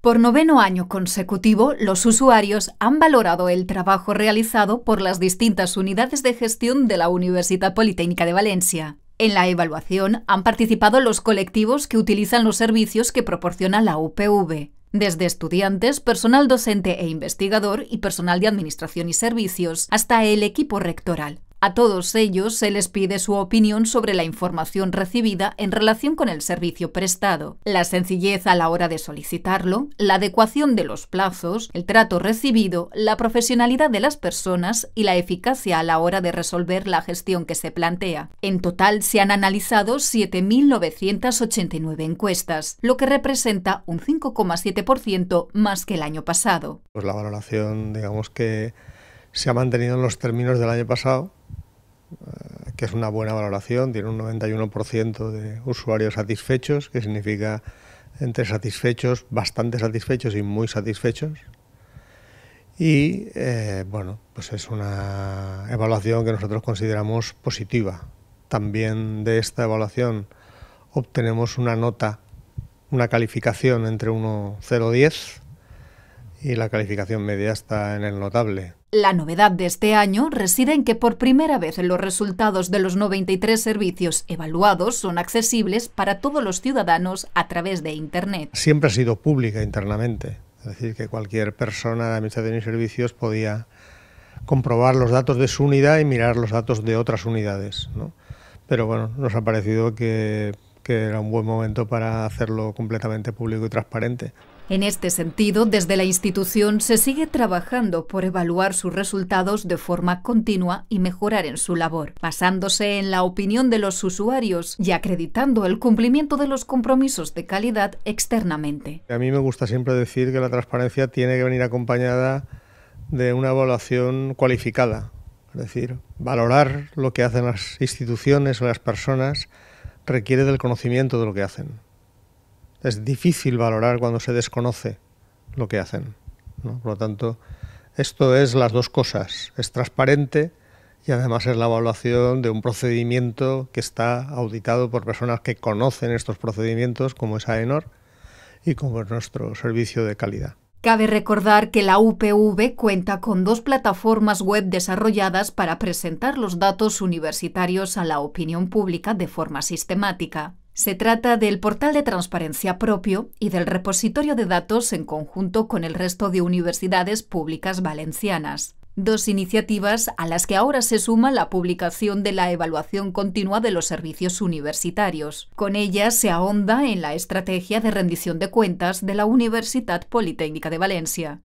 Por noveno año consecutivo, los usuarios han valorado el trabajo realizado por las distintas unidades de gestión de la Universidad Politécnica de Valencia. En la evaluación han participado los colectivos que utilizan los servicios que proporciona la UPV, desde estudiantes, personal docente e investigador y personal de administración y servicios, hasta el equipo rectoral. A todos ellos se les pide su opinión sobre la información recibida en relación con el servicio prestado, la sencillez a la hora de solicitarlo, la adecuación de los plazos, el trato recibido, la profesionalidad de las personas y la eficacia a la hora de resolver la gestión que se plantea. En total se han analizado 7.989 encuestas, lo que representa un 5,7% más que el año pasado. Pues la valoración, digamos que se ha mantenido en los términos del año pasado eh, que es una buena valoración, tiene un 91% de usuarios satisfechos, que significa entre satisfechos, bastante satisfechos y muy satisfechos. Y eh, bueno, pues es una evaluación que nosotros consideramos positiva. También de esta evaluación obtenemos una nota, una calificación entre 1, 0, 10, y la calificación media está en el notable. La novedad de este año reside en que por primera vez los resultados de los 93 servicios evaluados son accesibles para todos los ciudadanos a través de Internet. Siempre ha sido pública internamente, es decir, que cualquier persona de Administración y Servicios podía comprobar los datos de su unidad y mirar los datos de otras unidades. ¿no? Pero bueno, nos ha parecido que que era un buen momento para hacerlo completamente público y transparente. En este sentido, desde la institución se sigue trabajando por evaluar sus resultados de forma continua y mejorar en su labor, basándose en la opinión de los usuarios y acreditando el cumplimiento de los compromisos de calidad externamente. A mí me gusta siempre decir que la transparencia tiene que venir acompañada de una evaluación cualificada, es decir, valorar lo que hacen las instituciones o las personas requiere del conocimiento de lo que hacen. Es difícil valorar cuando se desconoce lo que hacen. Por lo tanto, esto es las dos cosas. Es transparente y además es la evaluación de un procedimiento que está auditado por personas que conocen estos procedimientos, como es AENOR y como es nuestro servicio de calidad. Cabe recordar que la UPV cuenta con dos plataformas web desarrolladas para presentar los datos universitarios a la opinión pública de forma sistemática. Se trata del portal de transparencia propio y del repositorio de datos en conjunto con el resto de universidades públicas valencianas. Dos iniciativas a las que ahora se suma la publicación de la evaluación continua de los servicios universitarios. Con ella se ahonda en la estrategia de rendición de cuentas de la Universidad Politécnica de Valencia.